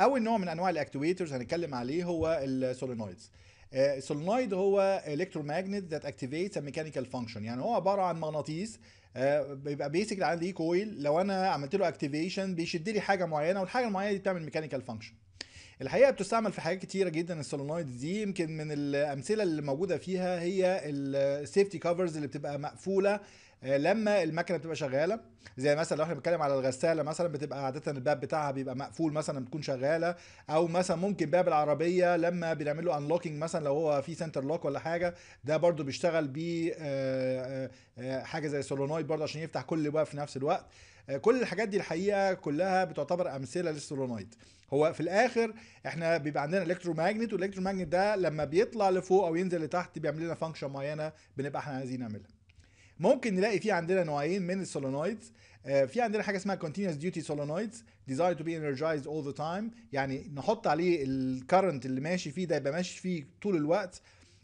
اول نوع من انواع الاكتويترز هنتكلم عليه هو السولينويدز آه، السولينويد هو electromagnet ذات activates a ميكانيكال فانكشن يعني هو عباره عن مغناطيس آه، بيبقى بيسك عندي كويل إيه، لو انا عملت له اكتيفيشن بيشد لي حاجه معينه والحاجه المعينه دي بتعمل ميكانيكال فانكشن الحقيقه بتستعمل في حاجات كتيره جدا السولينويد دي يمكن من الامثله اللي موجوده فيها هي السيفتي كفرز اللي بتبقى مقفوله آه، لما المكنه بتبقى شغاله زي مثلا لو احنا بنتكلم على الغساله مثلا بتبقى عاده الباب بتاعها بيبقى مقفول مثلا بتكون شغاله او مثلا ممكن باب العربيه لما بنعمل له انلوكينج مثلا لو هو في سنتر لوك ولا حاجه ده برده بيشتغل ب آه، آه، حاجه زي سولونويد برده عشان يفتح كل باب في نفس الوقت كل الحاجات دي الحقيقه كلها بتعتبر امثله للسولونويد هو في الاخر احنا بيبقى عندنا الكترو ماجنت والالكترو ماجنت ده لما بيطلع لفوق او ينزل لتحت بيعمل لنا فانكشن معينه بنبقى احنا عايزين نعملها ممكن نلاقي في عندنا نوعين من السولونويدز آه، في عندنا حاجه اسمها continuous duty solenoids designed to be energized all the time يعني نحط عليه الكرنت اللي ماشي فيه ده يبقى ماشي فيه طول الوقت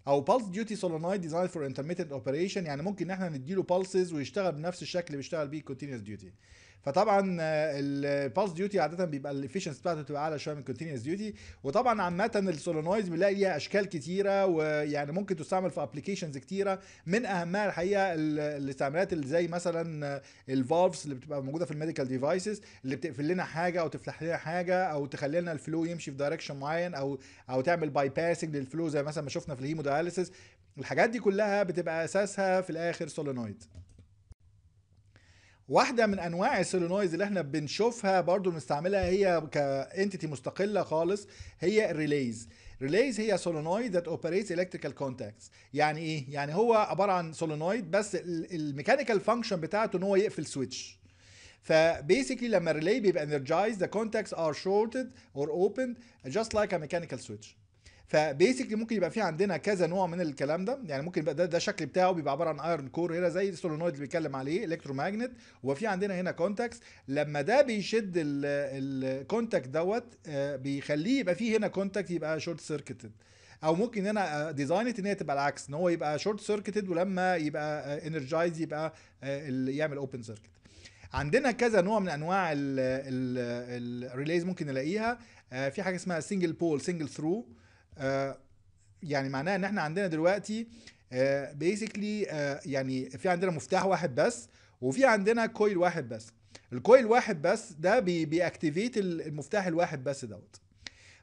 او pulse duty solenoid designed for intermittent operation يعني ممكن ان احنا نديله pulses ويشتغل بنفس الشكل اللي بيشتغل بيه continuous duty فطبعا آه، الباس ديوتي عاده بيبقى الافشنس بتاعته بتبقى اعلى شويه من الكونتينوس ديوتي وطبعا عامه السولينويدز بنلاقي ليها اشكال كتيره ويعني ممكن تستعمل في ابلكيشنز كتيره من اهمها الحقيقه الاستعمالات اللي زي مثلا آه، الفالفز اللي بتبقى موجوده في الميديكال ديفايسز اللي بتقفل لنا حاجه او تفتح لنا حاجه او تخلي لنا الفلو يمشي في دايركشن معين او او تعمل باي باسنج للفلو زي مثلا ما شفنا في الهيموداياليسيس الحاجات دي كلها بتبقى اساسها في الاخر سولينويد واحده من انواع السولينويز اللي احنا بنشوفها برضو بنستعملها هي كانتيتي مستقله خالص هي الريليز ريليز هي سولينويد ذات اوبريتس الكتريكال كونتاكتس يعني ايه يعني هو عباره عن سولينويد بس الميكانيكال فانكشن بتاعته ان هو يقفل سويتش فبيسكلي لما الريلي بيبقى انرجايز ذا كونتاكتس ار شورتد اور اوبند جاست لايك ا ميكانيكال سويتش فبيسكلي ممكن يبقى في عندنا كذا نوع من الكلام ده يعني ممكن يبقى ده, ده الشكل بتاعه بيبقى عباره عن ايرون كور هنا زي السولينويد اللي بيتكلم عليه الكترو ماجنت وفي عندنا هنا كونتاكس لما ده بيشد الكونتاكت دوت آه، بيخليه يبقى فيه هنا كونتاكت يبقى شورت سيركتد او ممكن هنا ديزاينت آه، ان هي تبقى العكس ان هو يبقى شورت سيركتد ولما يبقى انرجايز آه، يبقى يعمل اوبن سيركت عندنا كذا نوع من انواع الريليز ممكن نلاقيها في حاجه اسمها سنجل بول سنجل ثرو آه، يعني معناها ان احنا عندنا دلوقتي بيسكلي آه، آه، يعني في عندنا مفتاح واحد بس وفي عندنا كويل واحد بس الكويل واحد بس ده بياكتيفيت المفتاح الواحد بس دوت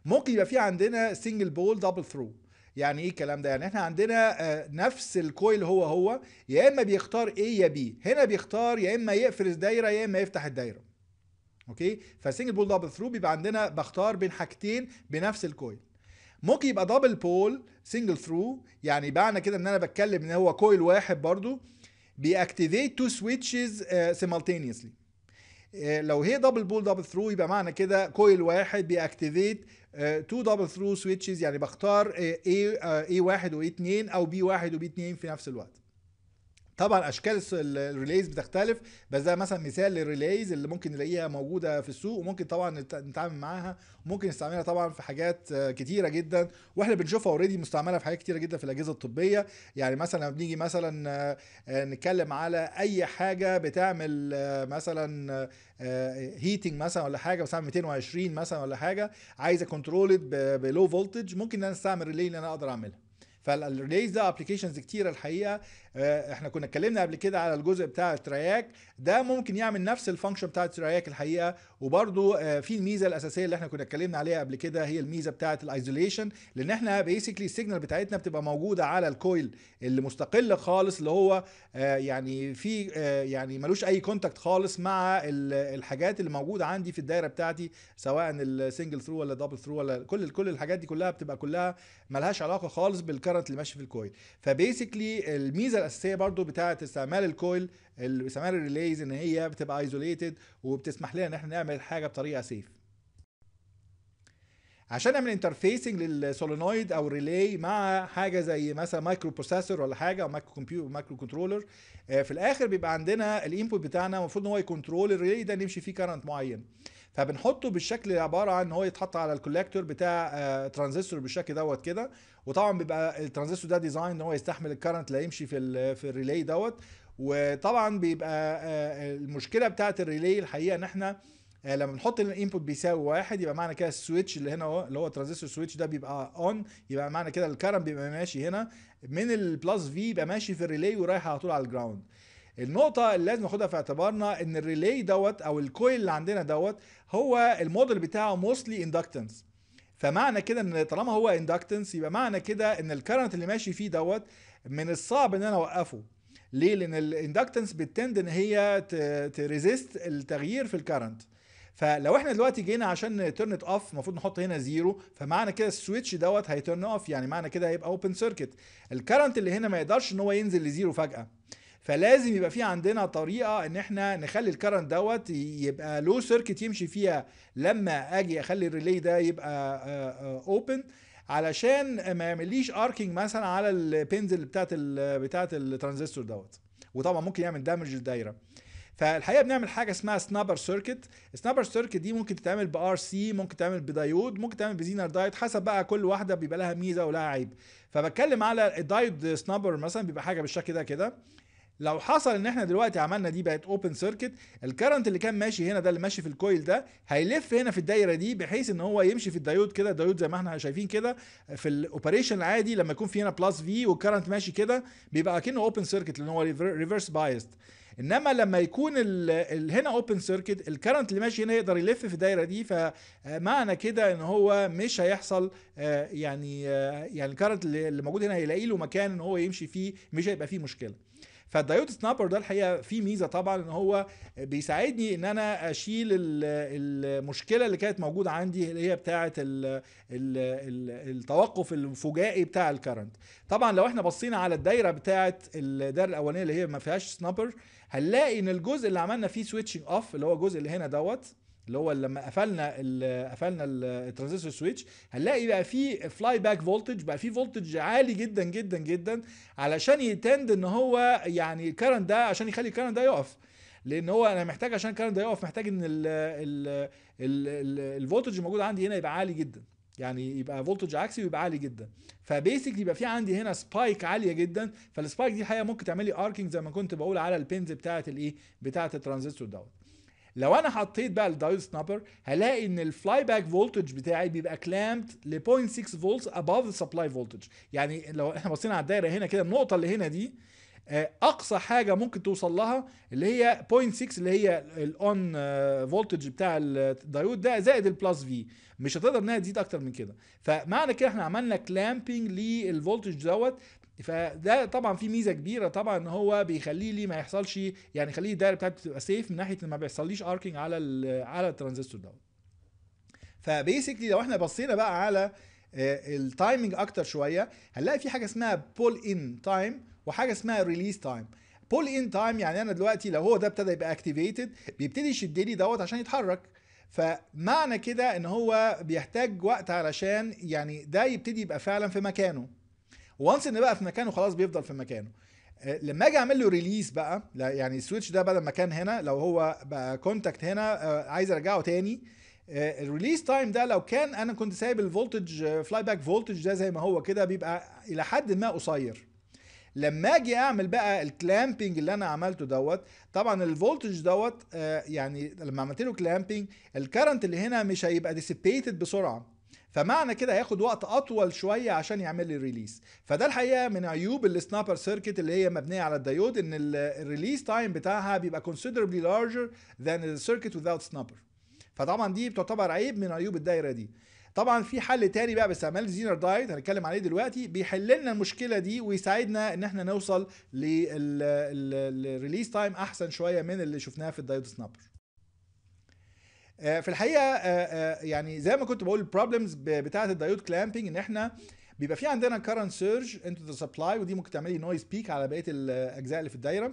ممكن يبقى في عندنا سنجل بول دبل ثرو يعني ايه الكلام ده يعني احنا عندنا نفس الكويل هو هو يا اما بيختار ايه يا بي هنا بيختار يا اما يقفل الدايره يا اما يفتح الدايره اوكي فسنجل بول دبل ثرو بيبقى عندنا بختار بين حاجتين بنفس الكويل ممكن يبقى دبل بول سنجل ثرو يعني معنى كده ان انا بتكلم ان هو كويل واحد برضو بيأكتيفيت تو سويتشز سيمالتينيوسلي لو هي دبل بول دبل ثرو يبقى معنى كده كويل واحد بيأكتيفيت تو دبل ثرو سويتشز يعني بختار اي آه، اي آه، واحد واي اتنين او بي واحد وبي اتنين في نفس الوقت طبعا اشكال الريليز بتختلف بس ده مثلا مثال للريليز اللي ممكن نلاقيها موجوده في السوق وممكن طبعا نتعامل معاها ممكن نستعملها طبعا في حاجات آه، كتيره جدا واحنا بنشوفها اوريدي مستعمله في حاجات كتيره جدا في الاجهزه الطبيه يعني مثلا لما بنيجي مثلا آه، آه، نتكلم على اي حاجه بتعمل مثلا هيتنج مثلا ولا حاجه مثلا 220 مثلا ولا حاجه عايزه كنترول بلو فولتج ممكن ان انا استعمل ريلي ان انا اقدر اعملها فالريليز ده ابلكيشنز كتيره الحقيقه آه، احنا كنا اتكلمنا قبل كده على الجزء بتاع التراياك ده ممكن يعمل نفس الفانكشن بتاع التراياك الحقيقه وبرده آه، في الميزه الاساسيه اللي احنا كنا اتكلمنا عليها قبل كده هي الميزه بتاعه الايزوليشن لان احنا بيسكلي السيجنال بتاعتنا بتبقى موجوده على الكويل اللي مستقل خالص اللي هو آه، يعني في يعني ملوش اي كونتاكت خالص مع الحاجات اللي موجوده عندي في الدايره بتاعتي سواء السنجل ثرو ولا دبل ثرو ولا كل كل الحاجات دي كلها بتبقى كلها ملهاش علاقه خالص بالكرنت اللي ماشي في الكويل فبيسكلي الميزه الاساسيه برضو بتاعه استعمال الكويل استعمال الريليز ان هي بتبقى ايزوليتد وبتسمح لنا ان احنا نعمل حاجه بطريقه سيف عشان نعمل انترفيسنج للسولينويد او ريلي مع حاجه زي مثلا مايكرو بروسيسور ولا حاجه او مايكرو كمبيوتر مايكرو كنترولر في الاخر بيبقى عندنا الانبوت بتاعنا المفروض ان هو يكنترول الريلي ده نمشي فيه كرنت معين فبنحطه بالشكل عباره عن ان هو يتحط على الكولكتور بتاع ترانزستور آه، بالشكل دوت كده وطبعا بيبقى الترانزستور ده ديزاين ان هو يستحمل الكرنت اللي هيمشي في في الريلي دوت وطبعا بيبقى آه، آه، المشكله بتاعت الريلي الحقيقه ان احنا آه، لما نحط الانبوت بيساوي واحد يبقى معنى كده السويتش اللي هنا اللي هو الترانزستور سويتش ده بيبقى اون يبقى معنى كده الكرنت بيبقى ماشي هنا من البلس في يبقى ماشي في الريلي ورايح على طول على الجراوند النقطة اللي لازم ناخدها في اعتبارنا ان الريلي دوت او الكويل اللي عندنا دوت هو الموديل بتاعه موستلي اندكتنس فمعنى كده ان طالما هو اندكتنس يبقى معنى كده ان الكرنت اللي ماشي فيه دوت من الصعب ان انا اوقفه ليه لان الاندكتنس بتند ان هي تريزيست التغيير في الكرنت فلو احنا دلوقتي جينا عشان تيرن ات اوف المفروض نحط هنا زيرو فمعنى كده السويتش دوت هيترن اوف يعني معنى كده هيبقى اوبن سيركت الكرنت اللي هنا ما يقدرش ان هو ينزل لزيرو فجاه فلازم يبقى في عندنا طريقه ان احنا نخلي الكرنت دوت يبقى لو سيركت يمشي فيها لما اجي اخلي الريلي ده يبقى اوبن آه، آه، علشان ما يعمليش اركينج مثلا على البنز اللي بتاعت الـ بتاعت الترانزستور دوت وطبعا ممكن يعمل دامج للدايره فالحقيقه بنعمل حاجه اسمها سنابر سيركت السنابر سيركت دي ممكن تتعمل بار سي ممكن تتعمل بدايود ممكن تتعمل بزينر دايت حسب بقى كل واحده بيبقى لها ميزه ولها عيب فبتكلم على الدايود سنابر مثلا بيبقى حاجه بالشكل ده كده لو حصل ان احنا دلوقتي عملنا دي بقت اوبن سيركت الكرنت اللي كان ماشي هنا ده اللي ماشي في الكويل ده هيلف هنا في الدايره دي بحيث ان هو يمشي في الدايود كده الدايود زي ما احنا شايفين كده في الاوبريشن العادي لما يكون في هنا بلس في والكرنت ماشي كده بيبقى كأنه اوبن سيركت لان هو ريفرس بايست انما لما يكون الـ الـ هنا اوبن سيركت الكرنت اللي ماشي هنا يقدر يلف في الدايره دي فمعنى كده ان هو مش هيحصل آه، يعني آه، يعني الكرنت اللي موجود هنا هيلاقي له مكان ان هو يمشي فيه مش هيبقى فيه مشكله فالدايود سنابر ده الحقيقه فيه ميزه طبعا ان هو بيساعدني ان انا اشيل المشكله اللي كانت موجوده عندي اللي هي بتاعه التوقف الفجائي بتاع الكرنت طبعا لو احنا بصينا على الدايره بتاعه الدايره الاولانيه اللي هي ما فيهاش سنابر هنلاقي ان الجزء اللي عملنا فيه سويتشنج اوف اللي هو الجزء اللي هنا دوت اللي هو لما قفلنا قفلنا الترانزستور سويتش هنلاقي بقى في فلاي باك فولتج بقى في فولتج عالي جدا جدا جدا علشان يتند ان هو يعني الكرنت ده عشان يخلي الكرنت ده يقف لان هو انا محتاج عشان الكرنت ده يقف محتاج ان الفولتج الموجود عندي هنا يبقى عالي جدا يعني يبقى فولتج عكسي ويبقى عالي جدا فبيسكلي يبقى في عندي هنا سبايك عاليه جدا فالسبايك دي الحقيقه ممكن تعمل لي اركينج زي ما كنت بقول على البينز بتاعه الايه بتاعه الترانزستور دوت لو انا حطيت بقى الدايود سنابر هلاقي ان الفلاي باك فولتج بتاعي بيبقى كلامد ل 0.6 فولت اباف السبلاي فولتج يعني لو احنا بصينا على الدايره هنا كده النقطه اللي هنا دي آه، اقصى حاجه ممكن توصل لها اللي هي 0.6 اللي هي الاون آه، فولتج بتاع الدايود ده زائد البلس في مش هتقدر انها تزيد اكتر من كده فمعنى كده احنا عملنا كلامبنج للفولتج دوت فده طبعا في ميزه كبيره طبعا ان هو بيخليه لي ما يحصلش يعني خليه الدايره بتاعتي تبقى سيف من ناحيه ما بيحصليش اركينج على على الترانزستور دوت فبيسكلي لو احنا بصينا بقى على آه، التايمنج اكتر شويه هنلاقي في حاجه اسمها بول ان تايم وحاجه اسمها ريليس تايم بول ان تايم يعني انا دلوقتي لو هو ده ابتدى يبقى اكتيفيتد بيبتدي يشد لي دوت عشان يتحرك فمعنى كده ان هو بيحتاج وقت علشان يعني ده يبتدي يبقى فعلا في مكانه وانس ان بقى في مكانه خلاص بيفضل في مكانه آه، لما اجي اعمل له ريليس بقى يعني السويتش ده بدل ما كان هنا لو هو بقى كونتاكت هنا آه، عايز ارجعه تاني آه، الريليس تايم ده لو كان انا كنت سايب الفولتج فلاي باك فولتج ده زي ما هو كده بيبقى الى حد ما قصير لما اجي اعمل بقى الكلامبنج اللي انا عملته دوت طبعا الفولتج دوت يعني لما عملت له كلامبنج الكرنت اللي هنا مش هيبقى ديسيبيتد بسرعه فمعنى كده هياخد وقت اطول شويه عشان يعمل لي ريليس فده الحقيقه من عيوب السنابر سيركت اللي هي مبنيه على الدايود ان الريليس تايم بتاعها بيبقى considerably larger than the circuit without snapper فطبعا دي بتعتبر عيب من عيوب الدايره دي طبعا في حل تاني بقى باستعمال زينر دايت هنتكلم عليه دلوقتي بيحل لنا المشكله دي ويساعدنا ان احنا نوصل للريليس تايم احسن شويه من اللي شفناه في الدايود سنابر آه، في الحقيقه آه، آه، يعني زي ما كنت بقول البروبلمز بتاعه الدايود كلامبنج ان احنا بيبقى في عندنا كارنت سيرج انتو ذا سبلاي ودي ممكن تعملي نويز بيك على بقيه الاجزاء اللي في الدايره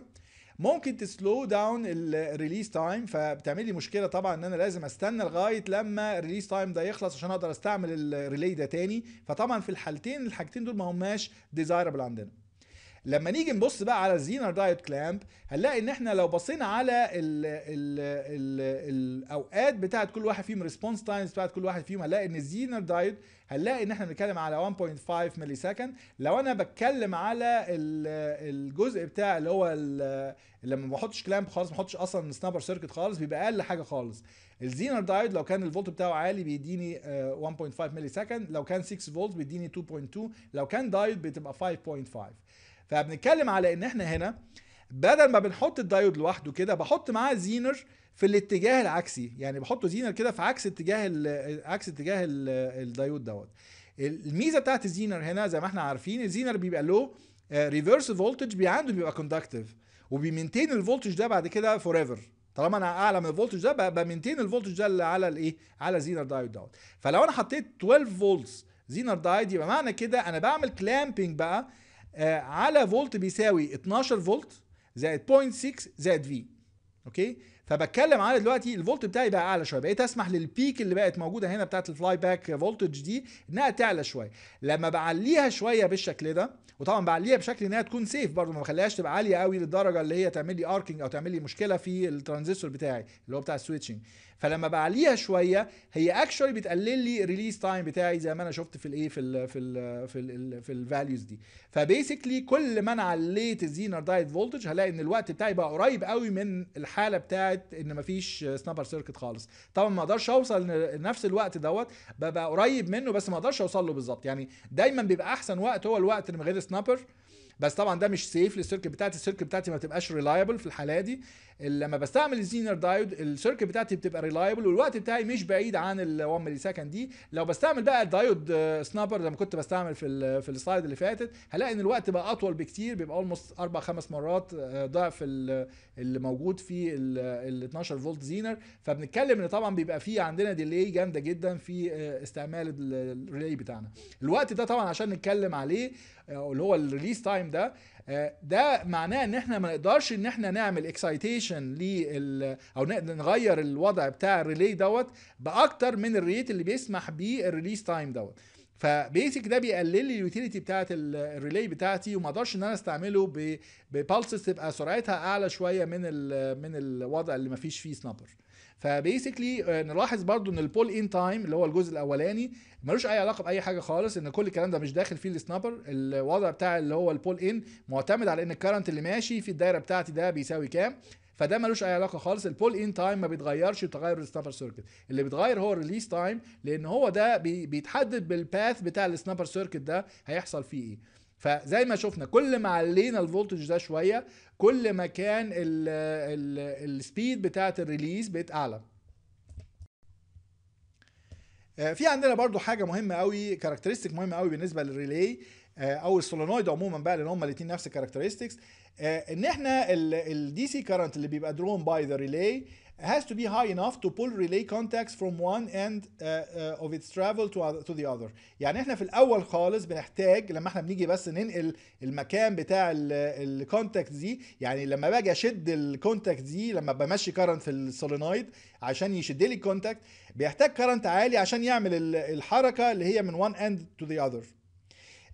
ممكن تسلو داون الريليس تايم فبتعمل لي مشكله طبعا ان انا لازم استنى لغايه لما الريليس تايم ده يخلص عشان اقدر استعمل الريلي ده تاني فطبعا في الحالتين الحاجتين دول ما هماش ديزايربل عندنا لما نيجي نبص بقى على الزينر دايت كلامب هنلاقي ان احنا لو بصينا على ال ال ال الاوقات بتاعت كل واحد فيهم ريسبونس تايمز بتاعت كل واحد فيهم هنلاقي ان الزينر دايت هنلاقي ان احنا بنتكلم على 1.5 ملي سكند لو انا بتكلم على الجزء بتاع اللي هو لما ما بحطش كلامب خالص ما بحطش اصلا سنابر سيركت خالص بيبقى اقل حاجه خالص الزينر دايت لو كان الفولت بتاعه عالي بيديني 1.5 ملي سكند لو كان 6 فولت بيديني 2.2 لو كان دايت بتبقى 5.5 فبنتكلم على ان احنا هنا بدل ما بنحط الدايود لوحده كده بحط معاه زينر في الاتجاه العكسي يعني بحط زينر كده في عكس اتجاه عكس اتجاه الدايود دوت الميزه بتاعت الزينر هنا زي ما احنا عارفين الزينر بيبقى له ريفرس فولتج عنده بيبقى كوندكتيف وبيمنتين الفولتج ده بعد كده فور ايفر طالما انا اعلى من الفولتج ده بمنتين الفولتج ده اللي على الايه على زينر دايود دوت فلو انا حطيت 12 فولتس زينر دايود يبقى معنى كده انا بعمل كلامبنج بقى آه، على فولت بيساوي 12 فولت زائد 0.6 زائد في اوكي فبتكلم على دلوقتي الفولت بتاعي بقى اعلى شويه بقيت اسمح للبيك اللي بقت موجوده هنا بتاعت الفلاي باك فولتج دي انها تعلى شويه لما بعليها شويه بالشكل ده وطبعا بعليها بشكل انها تكون سيف برضه ما بخليهاش تبقى عاليه قوي للدرجه اللي هي تعمل لي اركينج او تعمل لي مشكله في الترانزستور بتاعي اللي هو بتاع السويتشنج فلما بعليها شويه هي اكشولي بتقلل لي ريليس تايم بتاعي زي ما انا شفت في الايه في الـ في الـ في الـ في الفاليوز دي فبيسكلي كل ما انا عليت الزينر دايت فولتج هلاقي ان الوقت بتاعي بقى قريب قوي من الحاله بتاعت ان مفيش سنابر سيركت خالص طبعا ما اقدرش اوصل لنفس الوقت دوت ببقى قريب منه بس ما اقدرش اوصل له بالظبط يعني دايما بيبقى احسن وقت هو الوقت اللي من غير سنابر بس طبعا ده مش سيف للسيركت بتاعتي السيركت بتاعتي ما بتبقاش ريلايبل في الحاله دي لما بستعمل الزينر دايود السيركت بتاعتي بتبقى ريلايبل والوقت بتاعي مش بعيد عن ال 1 ملي سكند دي لو بستعمل بقى الدايود سنابر زي ما كنت بستعمل في في السلايد اللي فاتت هلاقي ان الوقت بقى اطول بكتير بيبقى اولموست اربع خمس مرات آه، ضعف اللي موجود في ال 12 فولت زينر فبنتكلم ان طبعا بيبقى في عندنا ديلي جامده جدا في آه، استعمال الريلي بتاعنا الوقت ده طبعا عشان نتكلم عليه آه، اللي هو الريليس تايم ده ده معناه ان احنا ما نقدرش ان احنا نعمل اكسايتيشن لل او نغير الوضع بتاع الريلي دوت باكتر من الريت اللي بيسمح بيه الريليس تايم دوت فبيسك ده بيقلل لي اليوتيليتي بتاعه الريلي بتاعتي وما اقدرش ان انا استعمله ببالسز تبقى سرعتها اعلى شويه من من الوضع اللي ما فيش فيه سنابر فبيسكلي آه، نلاحظ برضو ان البول ان تايم اللي هو الجزء الاولاني ملوش اي علاقه باي حاجه خالص ان كل الكلام ده مش داخل فيه السنابر الوضع بتاع اللي هو البول ان معتمد على ان الكرنت اللي ماشي في الدايره بتاعتي ده بيساوي كام فده ملوش اي علاقه خالص البول ان تايم ما بيتغيرش بتغير السنابر سيركت اللي بيتغير هو الريليس تايم لان هو ده بيتحدد بالباث بتاع السنابر سيركت ده هيحصل فيه ايه فزي ما شفنا كل ما علينا الفولتج ده شويه كل ما كان السبيد بتاعه الريليز بقت اعلى آه، في عندنا برضو حاجه مهمه قوي كاركترستيك مهمه قوي بالنسبه للريلي آه، او السولينويد عموما بقى لان هم الاثنين نفس الكاركترستكس آه، ان احنا الدي سي كارنت اللي بيبقى درون باي ذا ريلي has to be high enough to pull relay contacts from one end uh, uh, of its travel to, other, to the other يعني احنا في الاول خالص بنحتاج لما احنا بنيجي بس ننقل المكان بتاع الكونتاكت دي يعني لما باجي اشد الكونتاكت دي لما بمشي كارنت في السولينويد عشان يشد لي الكونتاكت بيحتاج كارنت عالي عشان يعمل الحركه اللي هي من one end to the other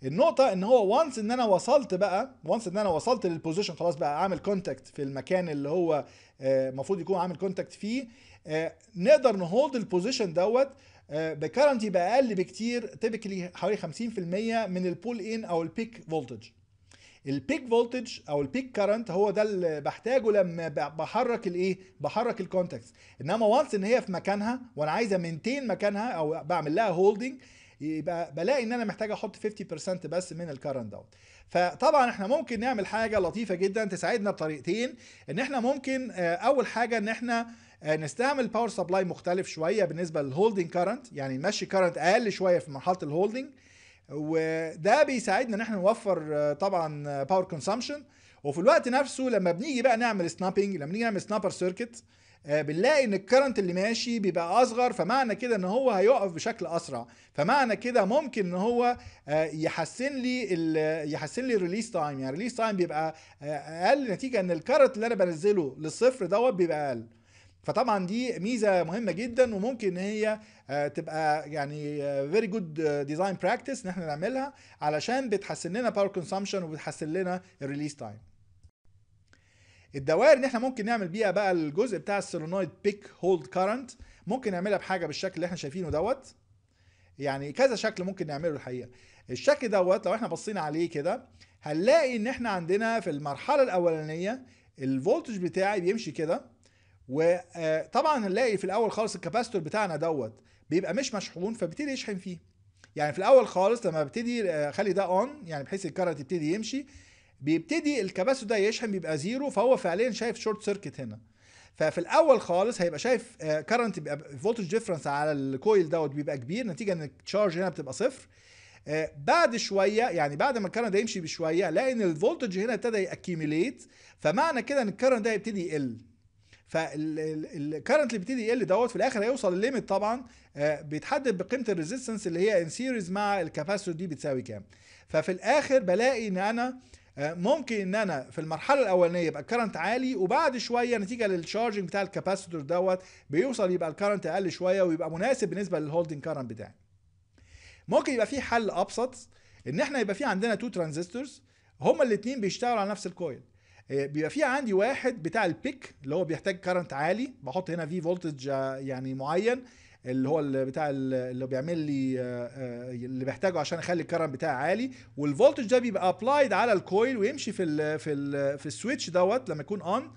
النقطه ان هو وانس ان انا وصلت بقى وانس ان انا وصلت للبوزيشن خلاص بقى عامل كونتاكت في المكان اللي هو آه، المفروض يكون عامل كونتاكت فيه آه، نقدر نهولد البوزيشن دوت آه، بكرنتي باقل بكتير تيبيكلي حوالي 50% من البول ان او البيك فولتج البيك فولتج او البيك كرنت هو ده اللي بحتاجه لما بحرك الايه بحرك الكونتاكتس انما وانس ان هي في مكانها وانا عايز امينتين مكانها او بعمل لها هولدنج يبقى بلاقي ان انا محتاج احط 50% بس من الكرنت داون فطبعا احنا ممكن نعمل حاجه لطيفه جدا تساعدنا بطريقتين ان احنا ممكن آه، اول حاجه ان احنا آه، نستعمل باور سبلاي مختلف شويه بالنسبه للهولدنج كرنت يعني نمشي كرنت اقل شويه في مرحله الهولدنج وده بيساعدنا ان احنا نوفر آه، طبعا باور كونسامشن وفي الوقت نفسه لما بنيجي بقى نعمل سنابنج لما بنيجي نعمل سنابر سيركت آه، بنلاقي ان الكرنت اللي ماشي بيبقى اصغر فمعنى كده ان هو هيقف بشكل اسرع فمعنى كده ممكن ان هو آه، يحسن لي يحسن لي الريليس تايم يعني الريليس تايم بيبقى آه، اقل نتيجه ان الكرنت اللي انا بنزله للصفر دوت بيبقى اقل فطبعا دي ميزه مهمه جدا وممكن ان هي تبقى يعني فيري جود ديزاين براكتس ان احنا نعملها علشان بتحسن لنا باور كونسامشن وبتحسن لنا الريليس تايم الدوائر اللي احنا ممكن نعمل بيها بقى الجزء بتاع السولينويد بيك هولد كارنت ممكن نعملها بحاجه بالشكل اللي احنا شايفينه دوت يعني كذا شكل ممكن نعمله الحقيقه الشكل دوت لو احنا بصينا عليه كده هنلاقي ان احنا عندنا في المرحله الاولانيه الفولتج بتاعي بيمشي كده وطبعا آه، هنلاقي في الاول خالص الكاباستور بتاعنا دوت بيبقى مش مشحون فبيبتدي يشحن فيه يعني في الاول خالص لما ابتدي آه، اخلي ده اون يعني بحيث الكارنت يبتدي يمشي بيبتدي الكباسو ده يشحن بيبقى زيرو فهو فعليا شايف شورت سيركت هنا ففي الاول خالص هيبقى شايف كرنت آه، بيبقى فولتج ديفرنس على الكويل دوت بيبقى كبير نتيجه ان التشارج هنا بتبقى صفر آه، بعد شويه يعني بعد ما الكرنت ده يمشي بشويه لان ان الفولتج هنا ابتدى ياكيميليت فمعنى كده ان الكرنت ده يبتدي يقل فالكرنت اللي بيبتدي يقل دوت في الاخر هيوصل الليميت طبعا آه، بيتحدد بقيمه الريزيستنس اللي هي ان سيريز مع الكاباسيتور دي بتساوي كام ففي الاخر بلاقي ان انا آه، ممكن ان انا في المرحله الاولانيه يبقى الكرنت عالي وبعد شويه نتيجه للشارجنج بتاع الكاباسيتور دوت بيوصل يبقى الكرنت اقل شويه ويبقى مناسب بالنسبه للهولدنج كرنت بتاعي ممكن يبقى في حل ابسط ان احنا يبقى في عندنا تو ترانزستورز هما الاثنين بيشتغلوا على نفس الكويل آه، بيبقى في عندي واحد بتاع البيك اللي هو بيحتاج كرنت عالي بحط هنا في فولتج آه، يعني معين اللي هو اللي بتاع اللي بيعمل لي آه، آه، اللي بحتاجه عشان اخلي الكرنت بتاعي عالي والفولتج ده بيبقى ابلايد على الكويل ويمشي في الـ في الـ في السويتش دوت لما يكون اون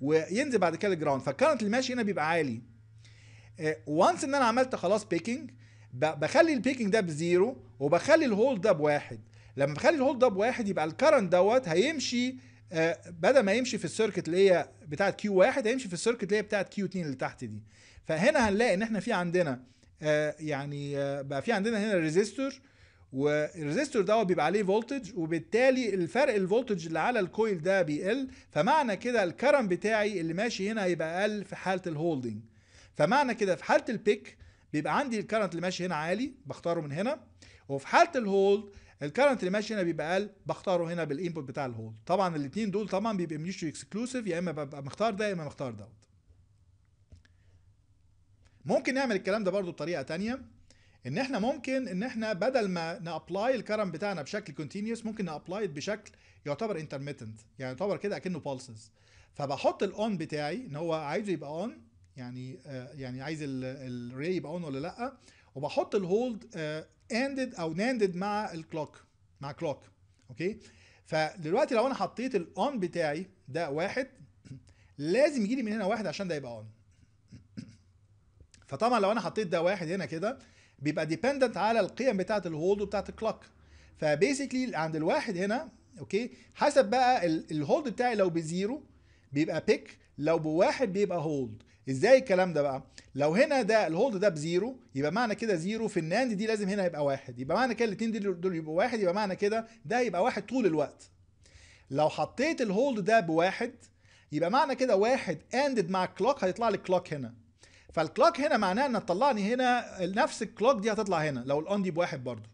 وينزل بعد كده الجراوند فالكرنت اللي ماشي هنا بيبقى عالي وانس آه، ان انا عملت خلاص بيكنج بخلي البيكنج ده بزيرو وبخلي الهولد ده بواحد لما بخلي الهولد ده بواحد يبقى الكرنت دوت هيمشي آه، بدل ما يمشي في السيركت اللي هي بتاعه كيو 1 هيمشي في السيركت اللي هي بتاعه كيو 2 اللي تحت دي فهنا هنلاقي ان احنا في عندنا آه، يعني آه، بقى في عندنا هنا ريزيستور والريزيستور دوت بيبقى عليه فولتج وبالتالي الفرق الفولتج اللي على الكويل ده بيقل فمعنى كده الكرم بتاعي اللي ماشي هنا هيبقى اقل في حاله الهولدنج فمعنى كده في حاله البيك بيبقى عندي الكرنت اللي ماشي هنا عالي بختاره من هنا وفي حاله الهولد الكرنت اللي ماشي هنا بيبقى اقل بختاره هنا بالانبوت بتاع الهولد طبعا الاثنين دول طبعا بيبقى ميوتشوال اكسكلوسيف يا اما ببقى مختار ده يا اما مختار دوت ممكن نعمل الكلام ده برضو بطريقه ثانيه ان احنا ممكن ان احنا بدل ما نابلاي الكرم بتاعنا بشكل كونتينيوس ممكن نابلاي بشكل يعتبر انترميتنت يعني يعتبر كده اكنه بالسز فبحط الاون بتاعي ان هو عايزه يبقى اون يعني آه يعني عايز الري يبقى اون ولا لا وبحط الهولد آه اندد او ناندد مع الكلوك مع كلوك اوكي فدلوقتي لو انا حطيت الاون بتاعي ده واحد لازم يجي لي من هنا واحد عشان ده يبقى اون فطبعا لو انا حطيت ده واحد هنا كده بيبقى ديبندنت على القيم بتاعه الهولد وبتاعه الكلوك فبيسكلي عند الواحد هنا اوكي حسب بقى الهولد بتاعي لو بزيرو بيبقى بيك لو بواحد بيبقى هولد ازاي الكلام ده بقى لو هنا ده الهولد ده بزيرو يبقى معنى كده زيرو في الناند دي لازم هنا يبقى واحد يبقى معنى كده الاثنين دول يبقوا واحد يبقى معنى كده ده يبقى واحد طول الوقت لو حطيت الهولد ده بواحد يبقى معنى كده واحد اندد مع الكلوك هيطلع لي كلوك هنا فالكلوك هنا معناه ان تطلعني هنا نفس الكلوك دي هتطلع هنا لو الاون دي بواحد برضه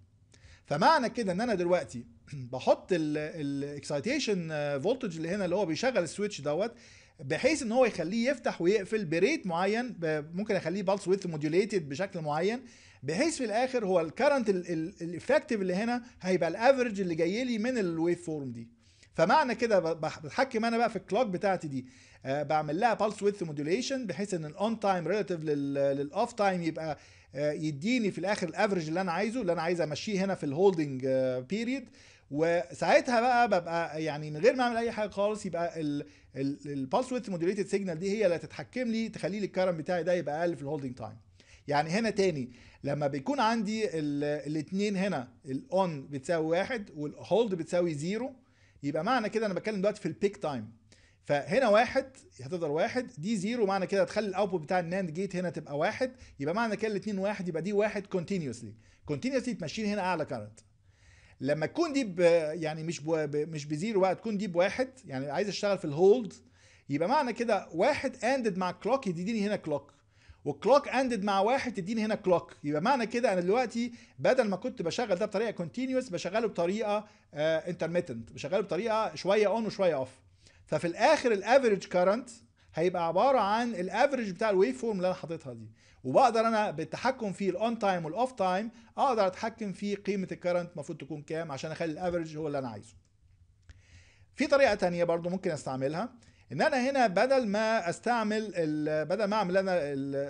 فمعنى كده ان انا دلوقتي بحط الاكسايتيشن فولتج اللي هنا اللي هو بيشغل السويتش دوت بحيث ان هو يخليه يفتح ويقفل بريت معين ممكن اخليه بالس ويث موديوليتد بشكل معين بحيث في الاخر هو الكرنت الافكتيف اللي هنا هيبقى الافرج اللي جاي لي من الويف فورم دي فمعنى كده بتحكم انا بقى في الكلوك بتاعتي دي أه بعمل لها بالس ويث موديوليشن بحيث ان الاون تايم ريلاتيف للاوف تايم يبقى أه يديني في الاخر الافرج اللي انا عايزه اللي انا عايز امشيه هنا في الهولدنج آه، بيريد وساعتها بقى ببقى يعني من غير ما اعمل اي حاجه خالص يبقى البالس ويدث موديوليتد سيجنال دي هي اللي هتتحكم لي تخلي لي الكرم بتاعي ده يبقى اقل في الهولدنج تايم يعني هنا تاني لما بيكون عندي الاثنين هنا الاون بتساوي واحد والهولد بتساوي زيرو يبقى معنى كده انا بتكلم دلوقتي في البيك تايم فهنا واحد هتفضل واحد دي زيرو معنى كده هتخلي الاوتبوت بتاع الناند جيت هنا تبقى واحد يبقى معنى كده الاثنين واحد يبقى دي واحد كونتينيوسلي كونتينيوسلي تمشيني هنا اعلى كارنت لما تكون دي يعني مش مش بزيرو بقى تكون دي بواحد يعني عايز اشتغل في الهولد يبقى معنى كده واحد اندد مع كلوك يديني هنا كلوك والكلوك اندد مع واحد تديني هنا كلوك يبقى معنى كده انا دلوقتي بدل ما كنت بشغل ده بطريقه كونتينوس بشغله بطريقه انترميتنت آه، بشغله بطريقه شويه اون وشويه اوف ففي الاخر الافريج كارنت هيبقى عباره عن الافريج بتاع الويف فورم اللي انا حاططها دي وبقدر انا بالتحكم في الاون تايم والاوف تايم اقدر اتحكم في قيمه الكرنت المفروض تكون كام عشان اخلي الافرج هو اللي انا عايزه في طريقه تانية برضو ممكن استعملها ان انا هنا بدل ما استعمل بدل ما اعمل انا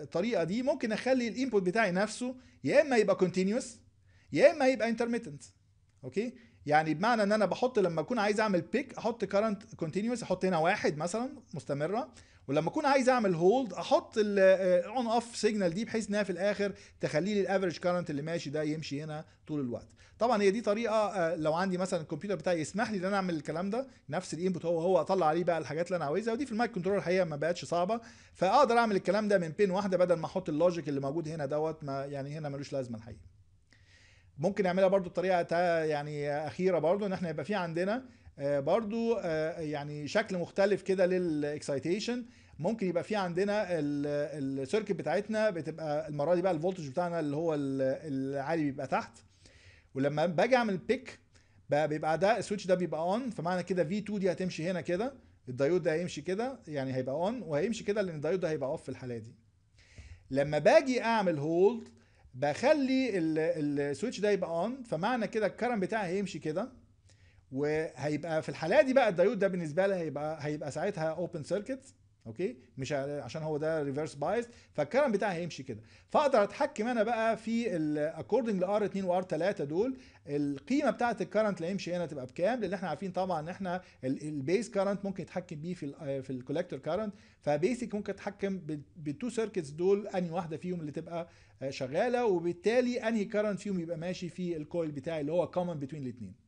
الطريقه دي ممكن اخلي الانبوت بتاعي نفسه يا اما يبقى كونتينيوس يا اما يبقى انترميتنت اوكي يعني بمعنى ان انا بحط لما اكون عايز اعمل بيك احط كرنت كونتينيوس احط هنا واحد مثلا مستمره ولما اكون عايز اعمل هولد احط الاون اوف سيجنال دي بحيث انها في الاخر تخلي لي الافرج كارنت اللي ماشي ده يمشي هنا طول الوقت طبعا هي دي طريقه آه، لو عندي مثلا الكمبيوتر بتاعي يسمح لي ان انا اعمل الكلام ده نفس الانبوت هو هو اطلع عليه بقى الحاجات اللي انا عاوزها ودي في المايك كنترول الحقيقه ما بقتش صعبه فاقدر اعمل الكلام ده من بين واحده بدل ما احط اللوجيك اللي موجود هنا دوت ما يعني هنا ملوش لازمه الحقيقه ممكن نعملها برضو بطريقه يعني اخيره برضو ان احنا يبقى في عندنا آه، برضو آه، يعني شكل مختلف كده للاكسايتيشن ممكن يبقى في عندنا السيركت بتاعتنا بتبقى المره دي بقى الفولتج بتاعنا اللي هو العالي بيبقى تحت ولما باجي اعمل بيك بقى بيبقى ده السويتش ده بيبقى اون فمعنى كده في 2 دي هتمشي هنا كده الدايود ده هيمشي كده يعني هيبقى اون وهيمشي كده لان الدايود ده هيبقى اوف في الحاله دي لما باجي اعمل هولد بخلي السويتش ده يبقى اون فمعنى كده الكرم بتاعي هيمشي كده وهيبقى في الحالة دي بقى الدايود ده بالنسبة لي هيبقى هيبقى ساعتها اوبن سيركت اوكي مش عشان هو ده ريفرس بايس فالكلام بتاعي هيمشي كده فاقدر اتحكم انا بقى في اكوردنج لار 2 وار 3 دول القيمه بتاعه الكرنت اللي هيمشي هنا تبقى بكام لان احنا عارفين طبعا ان احنا البيس كرنت ممكن يتحكم بيه في الـ آه، في الكولكتور كرنت فبيسك ممكن اتحكم بالتو سيركتس دول انهي واحده فيهم اللي تبقى آه، شغاله وبالتالي انهي كرنت فيهم يبقى ماشي في الكويل بتاعي اللي هو كومن بتوين الاثنين